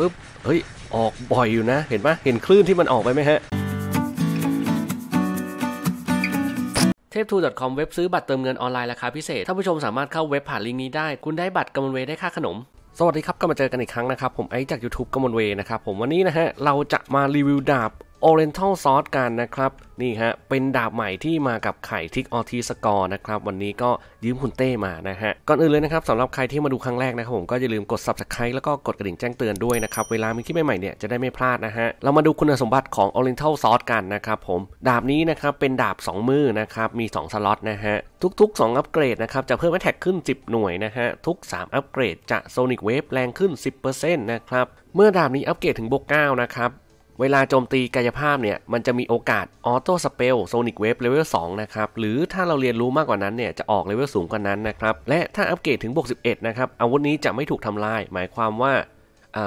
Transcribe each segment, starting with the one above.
ปุ๊บเฮ้ย ออกบ่อยอยู่นะ เห็นปะเห็นคลื่นที่มันออกไปไหมฮะเทพทูด .com เว็บซื้อบัตรเติมเงินออนไลน์ราคาพิเศษ ท่านผู้ชมสามารถเข้าเว็บผ่านลิงก์นี้ได้ คุณได้บัตรกำมลเวได้ค่าขนม สวัสดีครับกลับมาเจอกันอีกครั้งนะครับ ผมไอซ์จาก YouTube กำมลเวนะครับ ผมวันนี้นะฮะ เราจะมารีวิวดาบ Oriental s อ u c e กันนะครับนี่ฮะเป็นดาบใหม่ที่มากับไข่ทิกออทีสกอร์นะครับวันนี้ก็ยืมคุณเต้มานะฮะก่อนอื่นเลยนะครับสำหรับใครที่มาดูครั้งแรกนะครับผมก็อย่าลืมกด subscribe แล้วก็กดกระดิ่งแจ้งเตือนด้วยนะครับเวลามีคลิปใหม่ๆเนี่ยจะได้ไม่พลาดนะฮะเรามาดูคุณสมบัติของ Oriental s อ u c e กันนะครับผม ดาบนี้นะครับเป็นดาบ 2 มือนะครับมี2สล็อตนะฮะทุก ๆ 2 อัปเกรดนะครับจะเพิ่มแอตแทกขึ้น 10 หน่วยนะฮะทุก 3 อัปเกรดจะโซนิกเวฟแรงขึ้น 10%นะครับ เมื่อดาบนี้อัปเกรดถึงบวก9นะครับเวลาโจมตีกายภาพเนี่ยมันจะมีโอกาสออโต้สเปลโซนิกเวฟเลเวล2นะครับหรือถ้าเราเรียนรู้มากกว่านั้นเนี่ยจะออกเลเวลสูงกว่านั้นนะครับและถ้าอัปเกรดถึงบวก11นะครับอาวุธนี้จะไม่ถูกทำลายหมายความว่า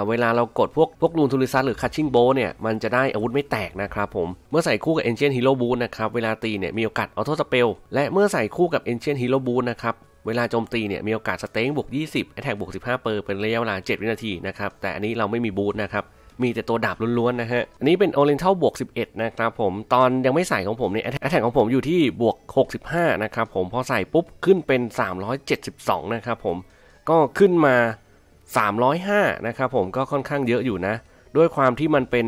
เวลาเรากดพวกพวกลูนทูริซัสหรือคัชชิ่งโบเนี่ยมันจะได้อาวุธไม่แตกนะครับ ผมเมื่อใส่คู่กับเอนเชนฮีโร่บูนะครับเวลาตีเนี่ยมีโอกาสออโต้สเปลและเมื่อใส่คู่กับเอนเชนฮีโร่บูนะครับเวลาโจมตีเนี่ยมีโอกาสสเต็งบวก20แอทแทกบวก15เปอร์เป็นระยะเวลา7 วินาทีนะครับแต่อันนี้เราไม่มีบูนะครับมีแต่ตัวดาบล้วนๆนะฮะ อันนี้เป็น Oriental บวก11 นะครับผม ตอนยังไม่ใส่ของผมเนี่ยแอทแทกของผมอยู่ที่บวก65นะครับผม พอใส่ปุ๊บขึ้นเป็น 372 นะครับผม ก็ขึ้นมา 305นะครับผมก็ค่อนข้างเยอะอยู่นะ ด้วยความที่มันเป็น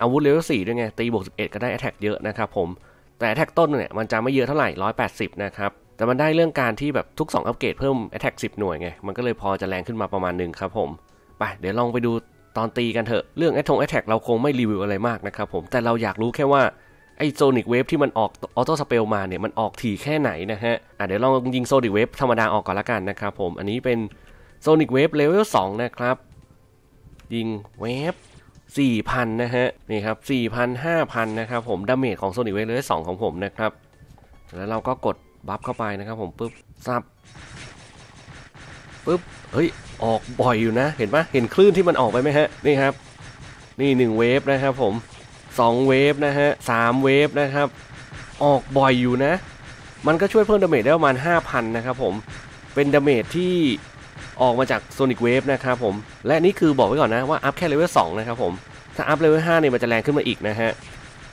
อาวุธเลเวล4ด้วยไง ตีบวก11 ก็ได้แอทแทกเยอะนะครับผม แต่แอทแทกต้นเนี่ยมันจะไม่เยอะเท่าไหร่ 180นะครับ แต่มันได้เรื่องการที่แบบทุก 2 อัปเกรดเพิ่มแอทแทก10 หน่วยไง มันก็เลยพอจะแรงขึ้นมาประมาณหนึ่งครับผมไปเดี๋ยวลองไปดูตอนตีกันเถอะ เรื่องแอททงแอทแทกเราคงไม่รีวิวอะไรมากนะครับผมแต่เราอยากรู้แค่ว่าไอโซนิกเวฟที่มันออกออโต้สเปลมาเนี่ยมันออกถี่แค่ไหนนะฮะอ่ะเดี๋ยวลองยิงโซนิกเวฟธรรมดาออกก่อนละกันนะครับผมอันนี้เป็นโซนิกเวฟเลเวลสองนะครับ ยิงเวฟสี่พันนะฮะ นี่ครับสี่พันห้าพันนะครับผมดาเมจของโซนิกเวฟเลเวลสองของผมนะครับ แล้วเราก็กดบัฟเข้าไปนะครับ ผมปุ๊บซับปุ๊บ เฮ้ย ออกบ่อยอยู่นะ เห็นปะเห็นคลื่นที่มันออกไปไหมฮะ นี่ครับ นี่หนึ่งเวฟนะครับผมสองเวฟนะฮะสามเวฟนะครับ ออกบ่อยอยู่นะ มันก็ช่วยเพิ่มดาเมจได้ประมาณ5,000นะครับผม เป็นดาเมจที่ออกมาจากโซนิกเวฟนะครับผม และนี่คือบอกไว้ก่อนนะว่าอัพแค่เลเวล2นะครับผม ถ้าอัพเลเวล5เนี่ยมันจะแรงขึ้นมาอีกนะฮะ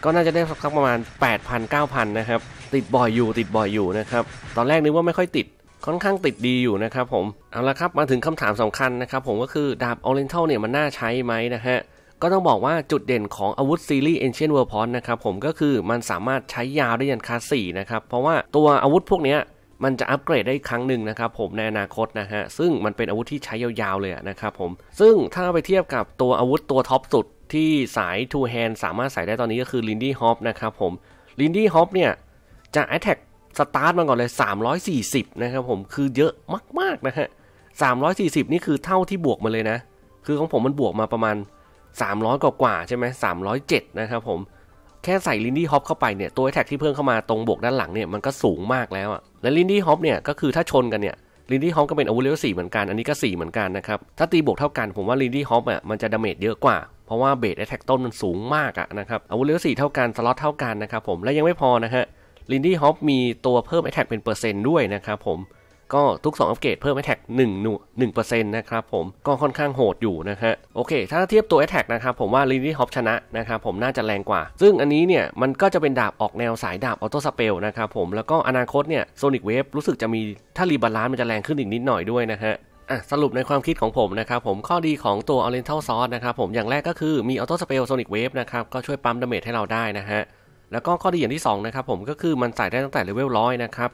ก็น่าจะได้สักประมาณ 8,000 9,000นะครับ ติดบ่อยอยู่ติดบ่อยอยู่นะครับ ตอนแรกนึกว่าไม่ค่อยติดค่อนข้างติดดีอยู่นะครับผม เอาละครับมาถึงคำถามสำคัญนะครับผมก็คือดาบออเรนทัลเนี่ยมันน่าใช้ไหมนะฮะ ก็ต้องบอกว่าจุดเด่นของอาวุธซีรีส์ Ancient World p o n นะครับผมก็คือมันสามารถใช้ยาวได้ยันคาสี่นะครับ เพราะว่าตัวอาวุธพวกนี้มันจะอัปเกรดได้ครั้งหนึ่งนะครับผม ในอนาคตนะฮะซึ่งมันเป็นอาวุธที่ใช้ยาวๆเลยนะครับผมซึ่งถ้าไปเทียบกับตัวอาวุธตัวท็อปสุดที่สาย two hand สามารถใส่ได้ตอนนี้ก็คือลินดี้ฮอปนะครับผมลินดี้ฮอปเนี่ยจะ attack สตาร์ทมาก่อนเลย 340 นะครับผม คือเยอะมาก ๆนะฮะ340 นี่คือเท่าที่บวกมาเลยนะ คือของผมมันบวกมาประมาณ 300 กว่ากว่าใช่ไหม307นะครับผม แค่ใส่ลินดี้ฮอปเข้าไปเนี่ย ตัวแท็กที่เพิ่มเข้ามาตรงบวกด้านหลังเนี่ยมันก็สูงมากแล้วอะและลินดี้ฮอปเนี่ยก็คือถ้าชนกันเนี่ย ลินดี้ฮอปก็เป็นอาวุธเลเวลสี่เหมือนกัน อันนี้ก็ 4 เหมือนกันนะครับ ถ้าตีบวกเท่ากัน ผมว่าลินดี้ฮอปอ่ะมันจะดาเมจเยอะกว่า เพราะว่าเบสแอทแทกต้นมันสูงมากอ่ะนะครับ อาวุธเลเวลสเท่ากันสล็อตเท่ากันนะครับผมและยังไม่พอนะฮะลินดี้ฮอปมีตัวเพิ่มไอแท็กเป็นเปอร์เซ็นต์ด้วยนะครับผมก็ทุก2อัปเกรดเพิ่ม a กหนึ่1หน่1%นะครับผมก็ค่อนข้างโหดอยู่นะฮะโอเค ถ้าเทียบตัวไอแท็กนะครับผมว่าลินดี้ฮอปชนะนะครับผมน่าจะแรงกว่า ซึ่งอันนี้เนี่ย มันก็จะเป็นดาบออกแนวสายดาบออโต้สเปลนะครับผม แล้วก็อนาคตเนี่ยโซนิกเวฟรู้สึกจะมี ถ้ารีบาลานซ์มันจะแรงขึ้นอีกนิดหน่อยด้วยนะฮะสรุปในความคิดของผมนะครับผมข้อดีของตัว Oriental s อสนะครับผมอย่างแรกก็คือมี Auto Spell Sonic Wave นะครับก็ช่วยปั๊มดาเมจให้เราได้นะฮะแล้วก็ข้อดีอย่างที่2นะครับผมก็คือมันใส่ได้ตั้งแต่เลเวลร้อยนะครับ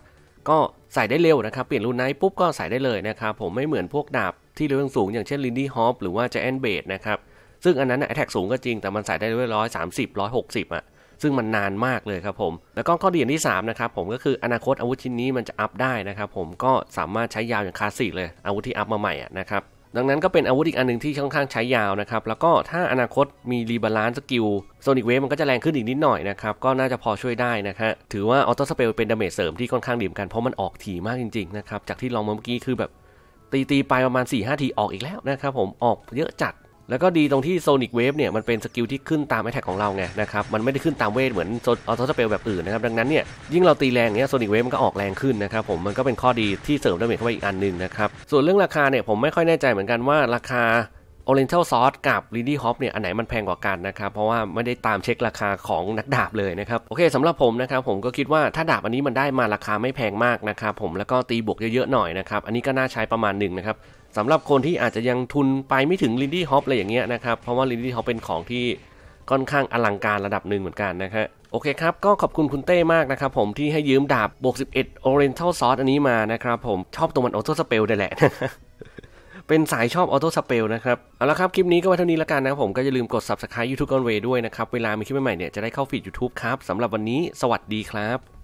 ก็ใส่ได้เร็วนะครับเปลี่ยนรุ่นไหนปุ๊บก็ใส่ได้เลยนะครับผมไม่เหมือนพวกดาบที่เลเวลสูงอย่างเช่นลินดี้ฮอปหรือว่าจะแอนเบดนะครับซึ่งอันนั้นแอทแทกสูงก็จริง แต่มันใส่ได้เลเวลร้อยสามสิบร้อยหกสิบอ่ะซึ่งมันนานมากเลยครับผม แล้วก็ข้อดี่ที่3นะครับผมก็คืออนาคตอาวุธชิ้นนี้มันจะอัพได้นะครับผมก็สามารถใช้ยาวอย่างคลาสสิกเลยอาวุธที่อัพมาใหม่นะครับดังนั้นก็เป็นอาวุธอีกอันหนึ่งที่ค่อนข้างใช้ยาวนะครับ แล้วก็ถ้าอนาคตมีรีบาลานซ์สกิลโซนิกเวฟมันก็จะแรงขึ้นอีกนิดหน่อยนะครับ ก็น่าจะพอช่วยได้นะฮะถือว่าออโต้สเปลเป็นดาเมจเสริมที่ค่อนข้างดีเหมือนกัน เพราะมันออกถี่มากจริงๆนะครับ จากที่ลองเมื่อกี้คือแบบตีตีไปประมาณ4ี่ห้าทีออกอีกแล้วนะครับ ผมออกเยอะจัดแล้วก็ดีตรงที่โซนิกเวฟเนี่ยมันเป็นสกิลที่ขึ้นตามแอทแทกของเราไงนะครับมันไม่ได้ขึ้นตามเวทเหมือนออโต้สเปลแบบอื่นนะครับ ดังนั้นเนี่ยยิ่งเราตีแรงเนี่ยโซนิกเวฟมันก็ออกแรงขึ้นนะครับผมมันก็เป็นข้อดีที่เสริมดาเมจเข้าไปอีกอันหนึ่งนะครับ ส่วนเรื่องราคาเนี่ยผมไม่ค่อยแน่ใจเหมือนกันว่าราคา Oriental s a u อสกับ l i d y Hop เนี่ยอันไหนมันแพงกว่ากันนะครับเพราะว่าไม่ได้ตามเช็คราคาของนักดาบเลยนะครับโอเคสำหรับผมนะครับผมก็คิดว่าถ้าดาบอันนี้มันได้มาราคาไม่แพงมากนะครับผมแล้วก็ตีบวกเยอะๆหน่อยนะครับอันนี้ก็น่าใช้ประมาณหนึ่งนะครับสำหรับคนที่อาจจะยังทุนไปไม่ถึงลินดี้ฮอปอะไรอย่างเงี้ยนะครับ เพราะว่าลินดี้ฮอปเป็นของที่ค่อนข้างอลังการระดับหนึ่งเหมือนกันนะฮะโอเคครับ ก็ขอบคุณคุณเต้มากนะครับผมที่ให้ยืมดาบบวก11 Oriental s a u c ซอันนี้มานะครับ ผมชอบตรงมันออโต้สเปลได้แหละเป็นสายชอบออโต้สเปลนะครับ เอาละครับคลิปนี้ก็ไว้เท่านี้แล้วกันนะผมก็อย่าลืมกด Subscribe YouTube Gunway ด้วยนะครับเวลามีคลิปใหม่ๆเนี่ยจะได้เข้าฟีด YouTube ครับสำหรับวันนี้สวัสดีครับ